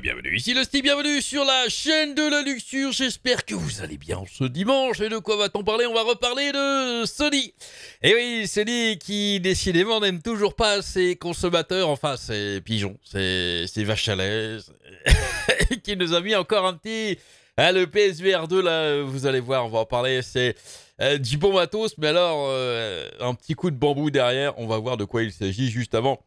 Eh, bienvenue ici le Steve, bienvenue sur la chaîne de la luxure, j'espère que vous allez bien ce dimanche, et de quoi va-t-on parler On va reparler de Sony Et eh oui, Sony qui décidément n'aime toujours pas ses consommateurs, enfin ses pigeons, ses, vaches à qui nous a mis encore un petit... Ah, le PSVR 2, là, vous allez voir, on va en parler, c'est euh, du bon matos, mais alors, euh, un petit coup de bambou derrière, on va voir de quoi il s'agit juste avant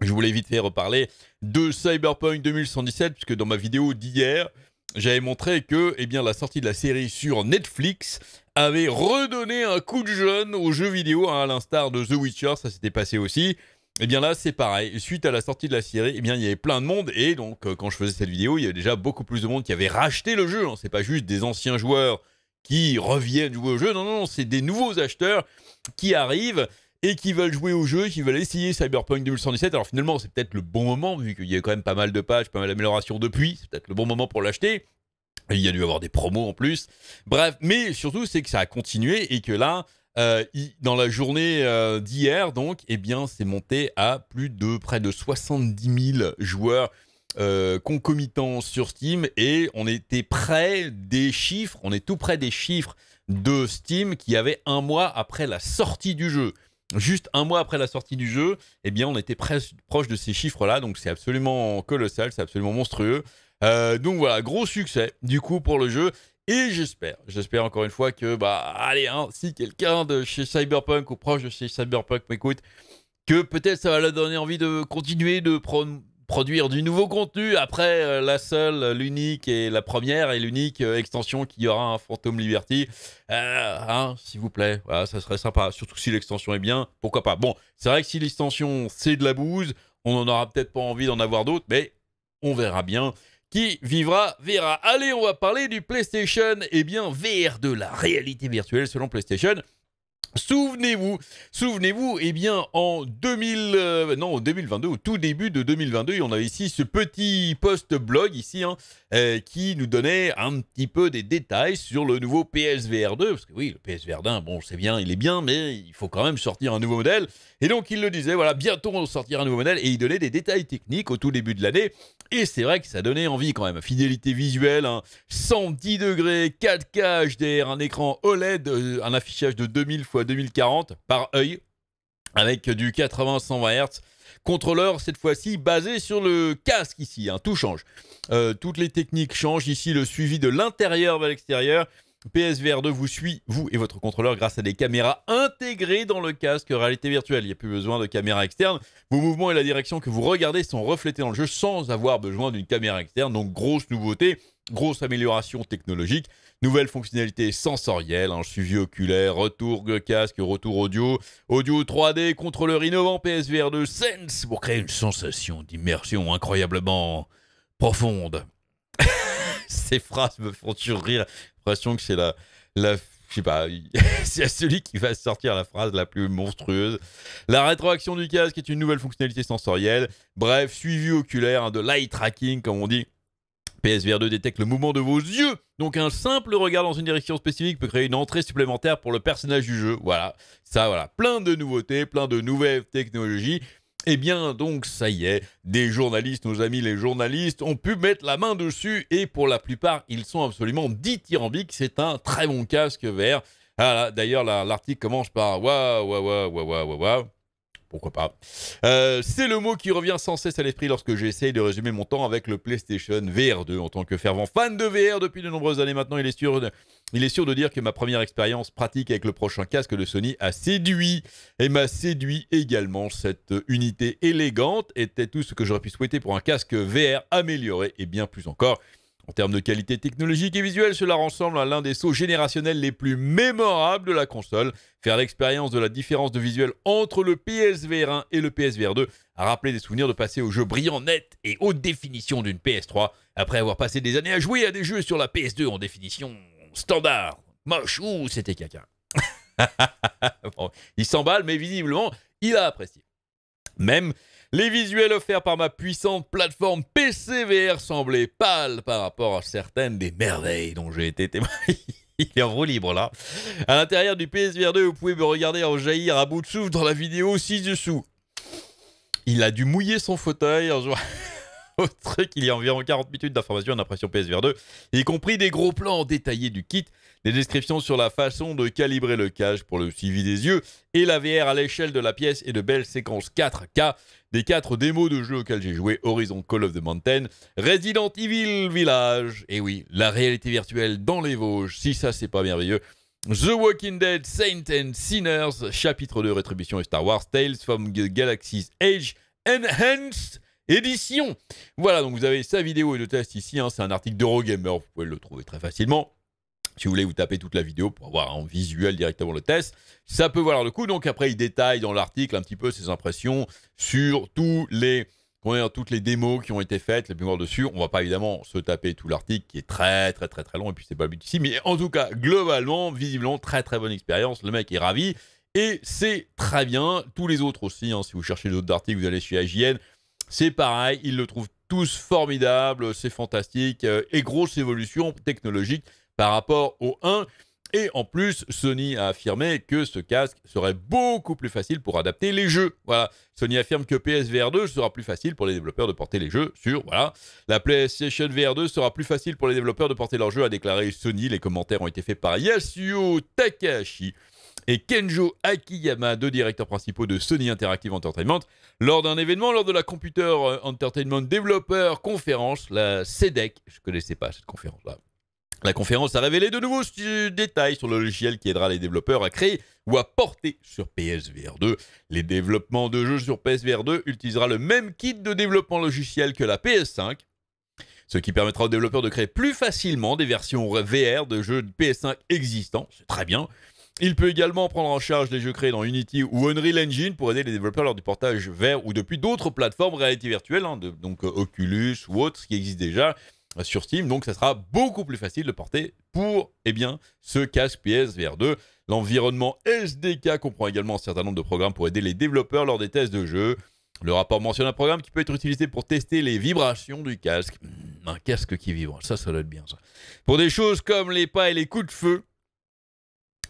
je voulais vite faire reparler de Cyberpunk 2117, puisque dans ma vidéo d'hier, j'avais montré que eh bien, la sortie de la série sur Netflix avait redonné un coup de jeune aux jeux vidéo, hein, à l'instar de The Witcher, ça s'était passé aussi. Et eh bien là, c'est pareil. Suite à la sortie de la série, eh bien, il y avait plein de monde. Et donc, euh, quand je faisais cette vidéo, il y avait déjà beaucoup plus de monde qui avait racheté le jeu. Ce hein. C'est pas juste des anciens joueurs qui reviennent jouer au jeu. Non, non, non c'est des nouveaux acheteurs qui arrivent et qui veulent jouer au jeu, qui veulent essayer Cyberpunk 2017. Alors finalement, c'est peut-être le bon moment, vu qu'il y a quand même pas mal de pages, pas mal d'améliorations depuis. C'est peut-être le bon moment pour l'acheter. Il y a dû avoir des promos en plus. Bref, mais surtout, c'est que ça a continué et que là, euh, dans la journée euh, d'hier, donc, eh bien, c'est monté à plus de près de 70 000 joueurs euh, concomitants sur Steam et on était près des chiffres, on est tout près des chiffres de Steam qui avait un mois après la sortie du jeu juste un mois après la sortie du jeu, eh bien, on était presque proche de ces chiffres-là. Donc, c'est absolument colossal, c'est absolument monstrueux. Euh, donc voilà, gros succès du coup pour le jeu. Et j'espère, j'espère encore une fois que, bah, allez, hein, si quelqu'un de chez Cyberpunk ou proche de chez Cyberpunk m'écoute, que peut-être ça va leur donner envie de continuer de, prendre produire du nouveau contenu après euh, la seule, l'unique et la première et l'unique euh, extension qui aura un hein, Phantom Liberty. Euh, hein, s'il vous plaît, ça serait sympa. Surtout si l'extension est bien, pourquoi pas. Bon, c'est vrai que si l'extension c'est de la bouse, on n'en aura peut-être pas envie d'en avoir d'autres, mais on verra bien. Qui vivra, verra. Allez, on va parler du PlayStation, et eh bien VR de la réalité virtuelle selon PlayStation. Souvenez-vous, souvenez-vous, eh bien en 2000, euh, non, 2022, au tout début de 2022, on avait ici ce petit post blog ici hein, euh, qui nous donnait un petit peu des détails sur le nouveau PSVR 2, parce que oui, le PSVR 1, hein, bon, c'est bien, il est bien, mais il faut quand même sortir un nouveau modèle. Et donc il le disait, voilà, bientôt on sortira un nouveau modèle, et il donnait des détails techniques au tout début de l'année. Et c'est vrai que ça donnait envie quand même. Fidélité visuelle, 110 hein, degrés, 4K HDR, un écran OLED, euh, un affichage de 2000 2040 par œil avec du 80-120 Hz. Contrôleur, cette fois-ci, basé sur le casque ici. un hein, tout change. Euh, toutes les techniques changent. Ici, le suivi de l'intérieur vers l'extérieur. PSVR 2 vous suit, vous et votre contrôleur, grâce à des caméras intégrées dans le casque réalité virtuelle. Il n'y a plus besoin de caméras externes. Vos mouvements et la direction que vous regardez sont reflétés dans le jeu sans avoir besoin d'une caméra externe. Donc, grosse nouveauté, grosse amélioration technologique. Nouvelle fonctionnalité sensorielle, un suivi oculaire, retour casque, retour audio, audio 3D, contrôleur innovant PSVR 2 Sense pour créer une sensation d'immersion incroyablement profonde. Ces phrases me font toujours rire l'impression que c'est la, la je sais pas, c'est celui qui va sortir la phrase la plus monstrueuse. La rétroaction du casque est une nouvelle fonctionnalité sensorielle. Bref, suivi oculaire, hein, de light tracking, comme on dit. PSVR 2 détecte le mouvement de vos yeux. Donc un simple regard dans une direction spécifique peut créer une entrée supplémentaire pour le personnage du jeu. Voilà, ça voilà, plein de nouveautés, plein de nouvelles technologies. Eh bien, donc, ça y est, des journalistes, nos amis les journalistes, ont pu mettre la main dessus et pour la plupart, ils sont absolument dithyrambiques. C'est un très bon casque vert. Ah d'ailleurs, l'article commence par Waouh, waouh, waouh, waouh, waouh, waouh pourquoi pas. Euh, c'est le mot qui revient sans cesse à l'esprit lorsque j'essaye de résumer mon temps avec le PlayStation VR 2. En tant que fervent fan de VR depuis de nombreuses années maintenant, il est sûr il est sûr de dire que ma première expérience pratique avec le prochain casque de Sony a séduit et m'a séduit également. Cette unité élégante était tout ce que j'aurais pu souhaiter pour un casque VR amélioré et bien plus encore. En termes de qualité technologique et visuelle, cela ressemble à l'un des sauts générationnels les plus mémorables de la console. Faire l'expérience de la différence de visuel entre le PSVR 1 et le PSVR 2 a rappelé des souvenirs de passer aux jeux brillants, nets et haute définition d'une PS3, après avoir passé des années à jouer à des jeux sur la PS2 en définition standard, moche, ou c'était quelqu'un. il s'emballe, mais visiblement, il a apprécié. Même les visuels offerts par ma puissante plateforme PCVR semblaient pâles par rapport à certaines des merveilles dont j'ai été témoin. Il est en roue libre là. À l'intérieur du PSVR 2, vous pouvez me regarder en jaillir à bout de souffle dans la vidéo ci-dessous. Il a dû mouiller son fauteuil en jouant au truc. Il y a environ 40 minutes d'informations en impression PSVR 2, y compris des gros plans détaillés du kit, des descriptions sur la façon de calibrer le cage pour le suivi des yeux et la VR à l'échelle de la pièce et de belles séquences 4K. Des quatre démos de jeux auxquels j'ai joué, Horizon Call of the Mountain, Resident Evil Village, et oui, la réalité virtuelle dans les Vosges, si ça c'est pas merveilleux, The Walking Dead, Saint and Sinners, chapitre 2, Rétribution et Star Wars, Tales from the Galaxy's Age, Enhanced Edition. Voilà, donc vous avez sa vidéo et le test ici, hein. c'est un article d'Eurogamer, vous pouvez le trouver très facilement. Si vous voulez vous taper toute la vidéo pour avoir en visuel directement le test, ça peut valoir le coup. Donc après, il détaille dans l'article un petit peu ses impressions sur les toutes les démos qui ont été faites, les mémoires dessus. On va pas évidemment se taper tout l'article qui est très très très très long et puis c'est pas le but ici. Mais en tout cas, globalement, visiblement, très très bonne expérience. Le mec est ravi et c'est très bien. Tous les autres aussi, hein, si vous cherchez d'autres articles, vous allez chez IGN. C'est pareil, ils le trouvent tous formidable. c'est fantastique euh, et grosse évolution technologique par rapport au 1. Et en plus, Sony a affirmé que ce casque serait beaucoup plus facile pour adapter les jeux. Voilà. Sony affirme que PSVR 2 sera plus facile pour les développeurs de porter les jeux sur voilà. La PlayStation VR 2 sera plus facile pour les développeurs de porter leurs jeux, a déclaré Sony. Les commentaires ont été faits par Yasuo Takahashi et Kenjo Akiyama, deux directeurs principaux de Sony Interactive Entertainment, lors d'un événement lors de la Computer euh, Entertainment Developer Conference, la CEDEC. E je ne connaissais pas cette conférence-là. La conférence a révélé de nouveaux détails sur le logiciel qui aidera les développeurs à créer ou à porter sur PSVR 2. Les développements de jeux sur PSVR 2 utilisera le même kit de développement logiciel que la PS5, ce qui permettra aux développeurs de créer plus facilement des versions VR de jeux PS5 existants. C'est très bien. Il peut également prendre en charge les jeux créés dans Unity ou Unreal Engine pour aider les développeurs lors du portage vers ou depuis d'autres plateformes réalité virtuelle, hein, donc euh, Oculus ou autres, qui existe déjà, sur Steam. Donc, ça sera beaucoup plus facile de porter pour eh bien, ce casque PSVR 2. L'environnement SDK comprend également un certain nombre de programmes pour aider les développeurs lors des tests de jeu. Le rapport mentionne un programme qui peut être utilisé pour tester les vibrations du casque. Hmm, un casque qui vibre, ça, ça doit être bien Pour des choses comme les pas et les coups de feu,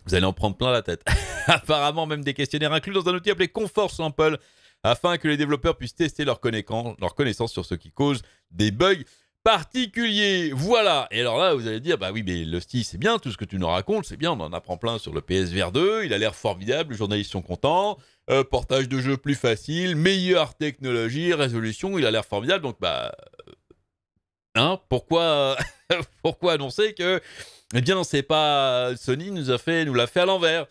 vous allez en prendre plein la tête. Apparemment, même des questionnaires inclus dans un outil appelé Comfort Sample afin que les développeurs puissent tester leur connaissance sur ce qui cause des bugs particulier. Voilà. Et alors là, vous allez dire, bah oui, mais le style, c'est bien, tout ce que tu nous racontes, c'est bien, on en apprend plein sur le PSVR 2, il a l'air formidable, les journalistes sont contents, euh, portage de jeu plus facile, meilleure technologie, résolution, il a l'air formidable, donc bah... Euh, hein, pourquoi, pourquoi annoncer que, eh bien, c'est pas... Sony nous a fait, nous l'a fait à l'envers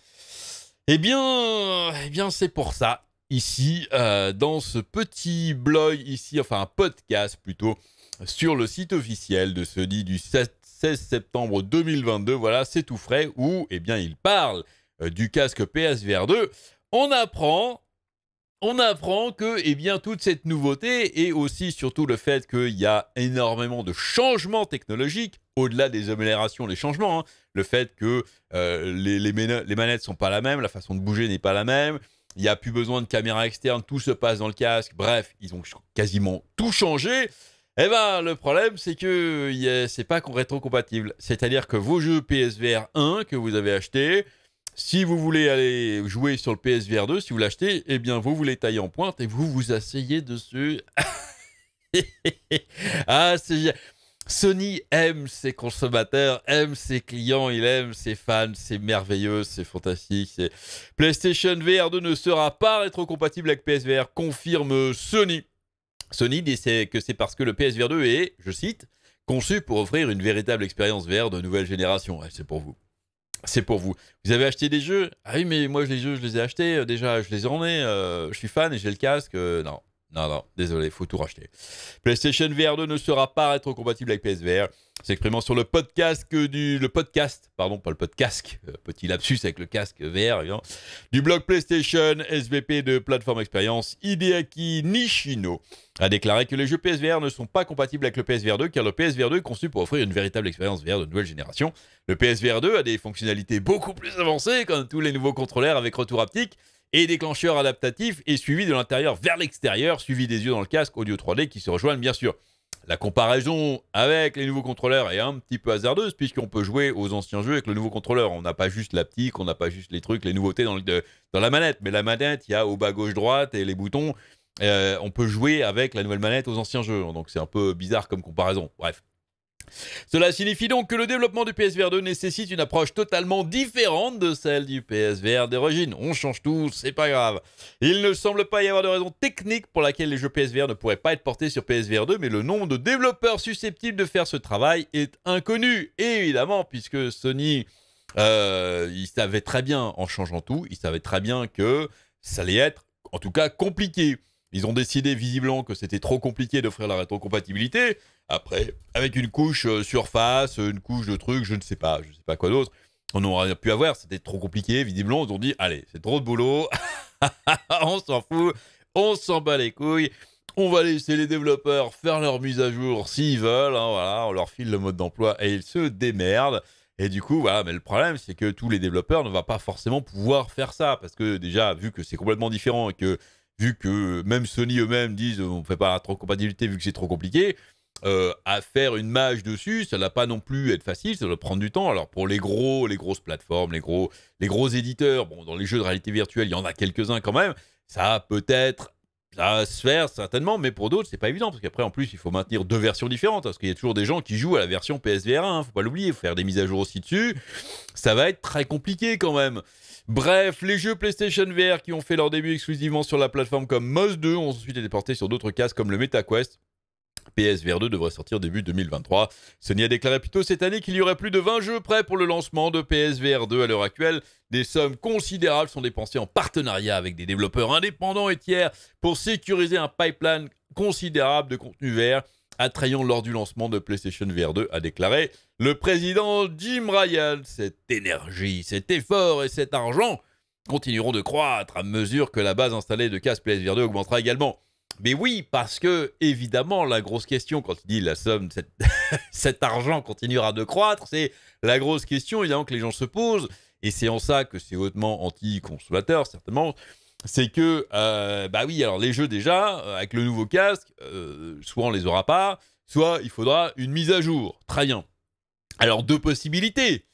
Eh bien, eh bien c'est pour ça, ici, euh, dans ce petit blog, ici, enfin un podcast plutôt, sur le site officiel de ce dit du 16 septembre 2022. Voilà, c'est tout frais, où eh bien, il parle euh, du casque PSVR 2. On apprend on apprend que eh bien, toute cette nouveauté et aussi surtout le fait qu'il y a énormément de changements technologiques, au-delà des améliorations, les changements, hein. le fait que euh, les, les, les, manettes ne sont pas la même, la façon de bouger n'est pas la même, il n'y a plus besoin de caméra externe, tout se passe dans le casque, bref, ils ont quasiment tout changé. Eh ben, le problème, c'est que c'est pas compatible C'est-à-dire que vos jeux PSVR 1 que vous avez achetés, si vous voulez aller jouer sur le PSVR 2, si vous l'achetez, eh bien, vous vous les taillez en pointe et vous vous asseyez dessus. ah, c'est Sony aime ses consommateurs, aime ses clients, il aime ses fans, c'est merveilleux, c'est fantastique. PlayStation VR 2 ne sera pas rétro-compatible avec PSVR, confirme Sony. Sony dit que c'est parce que le PSVR 2 est, je cite, conçu pour offrir une véritable expérience VR de nouvelle génération. c'est pour vous. C'est pour vous. Vous avez acheté des jeux Ah oui, mais moi, les jeux, je les ai achetés. Euh, déjà, je les en ai. Euh, je suis fan et j'ai le casque. Euh, non, non, non, désolé, faut tout racheter. PlayStation VR 2 ne sera pas compatible avec PSVR. S'exprimant sur le podcast du. Le podcast, pardon, pas le podcast, euh, petit lapsus avec le casque VR, du blog PlayStation SVP de Plateforme Expérience, Hideaki Nishino a déclaré que les jeux PSVR ne sont pas compatibles avec le PSVR 2 car le PSVR 2 est conçu pour offrir une véritable expérience VR de nouvelle génération. Le PSVR 2 a des fonctionnalités beaucoup plus avancées comme tous les nouveaux contrôleurs avec retour haptique et déclencheur adaptatif et suivi de l'intérieur vers l'extérieur, suivi des yeux dans le casque, audio 3D qui se rejoignent bien sûr. La comparaison avec les nouveaux contrôleurs est un petit peu hasardeuse puisqu'on peut jouer aux anciens jeux avec le nouveau contrôleur. On n'a pas juste la on n'a pas juste les trucs, les nouveautés dans, dans la manette. Mais la manette, il y a au bas gauche droite et les boutons. Euh, on peut jouer avec la nouvelle manette aux anciens jeux. Donc c'est un peu bizarre comme comparaison. Bref. Cela signifie donc que le développement du PSVR 2 nécessite une approche totalement différente de celle du PSVR d'origine. On change tout, c'est pas grave. Il ne semble pas y avoir de raison technique pour laquelle les jeux PSVR ne pourraient pas être portés sur PSVR 2, mais le nombre de développeurs susceptibles de faire ce travail est inconnu, évidemment, puisque Sony, euh, savait très bien, en changeant tout, il savait très bien que ça allait être, en tout cas, compliqué. Ils ont décidé visiblement que c'était trop compliqué d'offrir la rétrocompatibilité. Après, avec une couche euh, surface, une couche de trucs, je ne sais pas, je ne sais pas quoi d'autre, on aurait pu avoir. C'était trop compliqué, visiblement. Ils ont dit, allez, c'est trop de boulot, on s'en fout, on s'en bat les couilles. On va laisser les développeurs faire leur mise à jour s'ils veulent. Hein, voilà, on leur file le mode d'emploi et ils se démerdent. Et du coup, voilà, mais le problème, c'est que tous les développeurs ne vont pas forcément pouvoir faire ça. Parce que déjà, vu que c'est complètement différent et que vu que euh, même Sony eux-mêmes disent euh, on ne fait pas trop compatibilité vu que c'est trop compliqué. Euh, à faire une mage dessus, ça va pas non plus être facile, ça doit prendre du temps. Alors pour les gros, les grosses plateformes, les gros, les gros éditeurs, bon, dans les jeux de réalité virtuelle, il y en a quelques-uns quand même. Ça peut-être, ça va se faire certainement, mais pour d'autres, c'est pas évident parce qu'après, en plus, il faut maintenir deux versions différentes parce qu'il y a toujours des gens qui jouent à la version PSVR 1, faut pas l'oublier, faut faire des mises à jour aussi dessus. Ça va être très compliqué quand même. Bref, les jeux PlayStation VR qui ont fait leur début exclusivement sur la plateforme comme MOS 2 ont ensuite été portés sur d'autres cases comme le MetaQuest. PSVR 2 devrait sortir début 2023. Sony a déclaré plutôt tôt cette année qu'il y aurait plus de 20 jeux prêts pour le lancement de PSVR 2 à l'heure actuelle. Des sommes considérables sont dépensées en partenariat avec des développeurs indépendants et tiers pour sécuriser un pipeline considérable de contenu vert attrayant lors du lancement de PlayStation VR 2, a déclaré le président Jim Ryan. Cette énergie, cet effort et cet argent continueront de croître à mesure que la base installée de PlayStation VR 2 augmentera également. Mais oui, parce que, évidemment, la grosse question, quand il dit la somme, cet argent continuera de croître, c'est la grosse question, évidemment, que les gens se posent. Et c'est en ça que c'est hautement anti-consommateur, certainement c'est que, euh, bah oui, alors les jeux déjà, euh, avec le nouveau casque, euh, soit on les aura pas, soit il faudra une mise à jour. Très bien. Alors deux possibilités.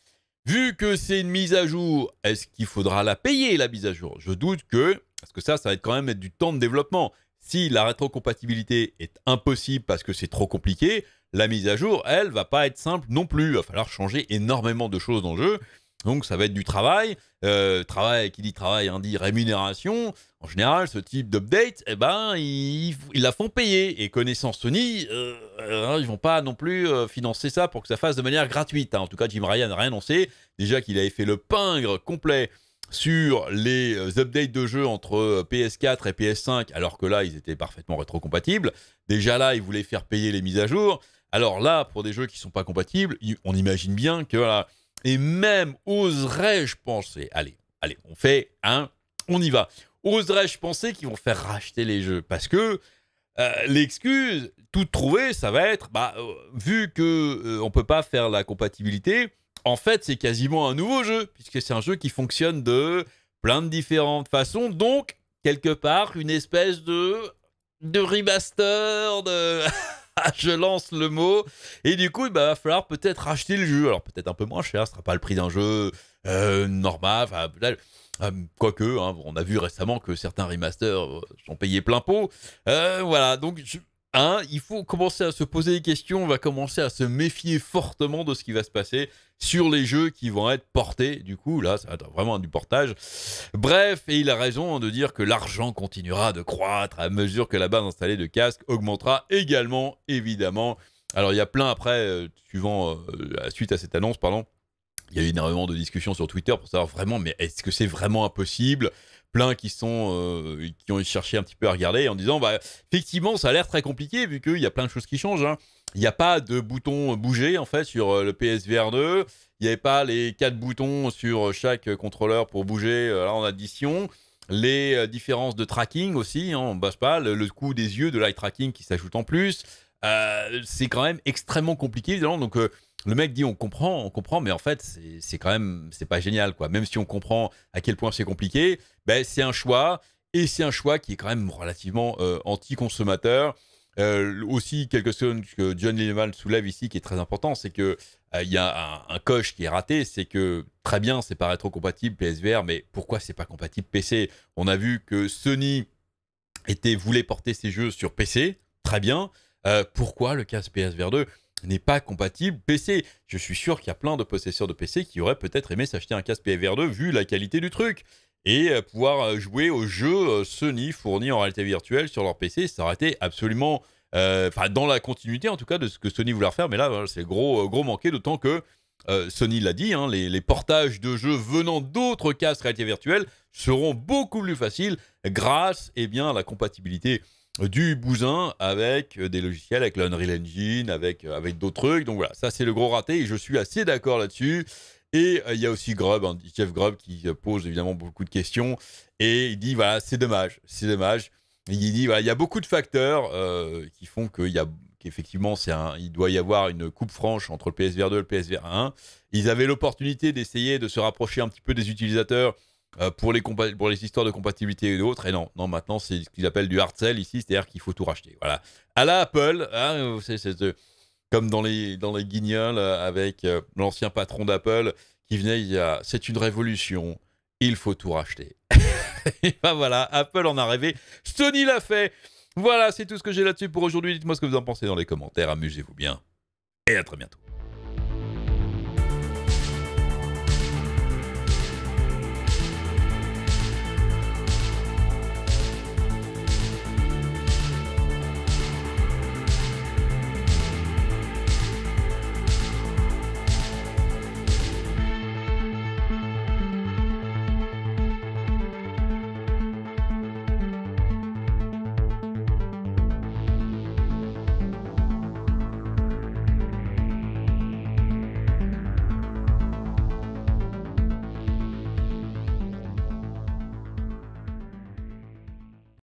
Vu que c'est une mise à jour, est-ce qu'il faudra la payer, la mise à jour Je doute que, parce que ça, ça va être quand même être du temps de développement. Si la rétrocompatibilité est impossible parce que c'est trop compliqué, la mise à jour, elle, va pas être simple non plus. Il va falloir changer énormément de choses dans le jeu. Donc ça va être du travail, euh, travail qui dit travail, hein, dit rémunération. En général, ce type d'update, eh ben, ils, la font payer. Et connaissant Sony, euh, ne hein, ils vont pas non plus euh, financer ça pour que ça fasse de manière gratuite. Hein. En tout cas, Jim Ryan n'a rien annoncé. Déjà qu'il avait fait le pingre complet sur les euh, updates de jeux entre PS4 et PS5, alors que là, ils étaient parfaitement rétrocompatibles. Déjà là, ils voulaient faire payer les mises à jour. Alors là, pour des jeux qui ne sont pas compatibles, on imagine bien que voilà, et même oserais-je penser, allez, allez, on fait un, on y va. Oserais-je penser qu'ils vont faire racheter les jeux Parce que euh, l'excuse, tout trouver, ça va être, bah, euh, vu que ne euh, on peut pas faire la compatibilité, en fait, c'est quasiment un nouveau jeu, puisque c'est un jeu qui fonctionne de plein de différentes façons. Donc, quelque part, une espèce de de remaster, de Ah, je lance le mot. Et du coup, il bah, va falloir peut-être acheter le jeu. Alors peut-être un peu moins cher, ce sera pas le prix d'un jeu euh, normal. Enfin, euh, Quoique, hein, on a vu récemment que certains remasters euh, sont payés plein pot. voilà, donc Hein, il faut commencer à se poser des questions, on va commencer à se méfier fortement de ce qui va se passer sur les jeux qui vont être portés. Du coup, là, ça va être vraiment du portage. Bref, et il a raison de dire que l'argent continuera de croître à mesure que la base installée de casques augmentera également, évidemment. Alors, il y a plein après, euh, suivant euh, la suite à cette annonce, pardon il y a eu énormément de discussions sur Twitter pour savoir vraiment, mais est-ce que c'est vraiment impossible Plein qui sont, euh, qui ont cherché un petit peu à regarder en disant, bah, effectivement, ça a l'air très compliqué vu qu'il y a plein de choses qui changent. Hein. Il n'y a pas de bouton bouger en fait sur euh, le PSVR 2. Il n'y avait pas les quatre boutons sur euh, chaque contrôleur pour bouger en addition. Les différences de tracking aussi, hein, on ne pas. Le, coût des yeux, de l'eye tracking qui s'ajoute en plus. c'est quand même extrêmement compliqué, Donc, le mec dit on comprend, on comprend, mais en fait c'est quand même c'est pas génial quoi. Même si on comprend à quel point c'est compliqué, ben c'est un choix et c'est un choix qui est quand même relativement euh, anti-consommateur. Euh, aussi quelque chose que John Lineman soulève ici qui est très important, c'est que euh, il y a un, coche qui est raté, c'est que très bien c'est pas rétro-compatible PSVR, mais pourquoi c'est pas compatible PC On a vu que Sony était voulait porter ses jeux sur PC, très bien. pourquoi le cas PSVR 2 n'est pas compatible PC. Je suis sûr qu'il y a plein de possesseurs de PC qui auraient peut-être aimé s'acheter un casque PVR2 vu la qualité du truc. Et euh, pouvoir euh, jouer aux jeux euh, Sony fournis en réalité virtuelle sur leur PC, ça aurait été absolument... Enfin, dans la continuité en tout cas de ce que Sony voulait refaire, mais là c'est gros, gros manqué, d'autant que Sony l'a dit, hein, les, portages de jeux venant d'autres casques réalité virtuelle seront beaucoup plus faciles grâce eh bien, à la compatibilité du bousin avec euh, des logiciels, avec l'Unreal Engine, avec, euh, avec d'autres trucs. Donc voilà, ça c'est le gros raté et je suis assez d'accord là-dessus. Et euh, il y a aussi Grubb, hein, Jeff Grubb, qui pose évidemment beaucoup de questions et il dit voilà, c'est dommage, c'est dommage. Il dit voilà, il y a beaucoup de facteurs qui font qu'il a qu'effectivement, un, il doit y avoir une coupe franche entre le PSVR 2 et le PSVR 1. Ils avaient l'opportunité d'essayer de se rapprocher un petit peu des utilisateurs euh, pour, les pour les histoires de compatibilité et d'autres. Et non, non, maintenant, c'est ce qu'ils appellent du hard sell ici, c'est-à-dire qu'il faut tout racheter. Voilà. À la Apple, hein, comme dans les, dans les guignols euh, avec euh, l'ancien patron d'Apple qui venait il y a c'est une révolution, il faut tout racheter. et ben voilà, Apple en a rêvé, Sony l'a fait. Voilà, c'est tout ce que j'ai là-dessus pour aujourd'hui. Dites-moi ce que vous en pensez dans les commentaires, amusez-vous bien et à très bientôt.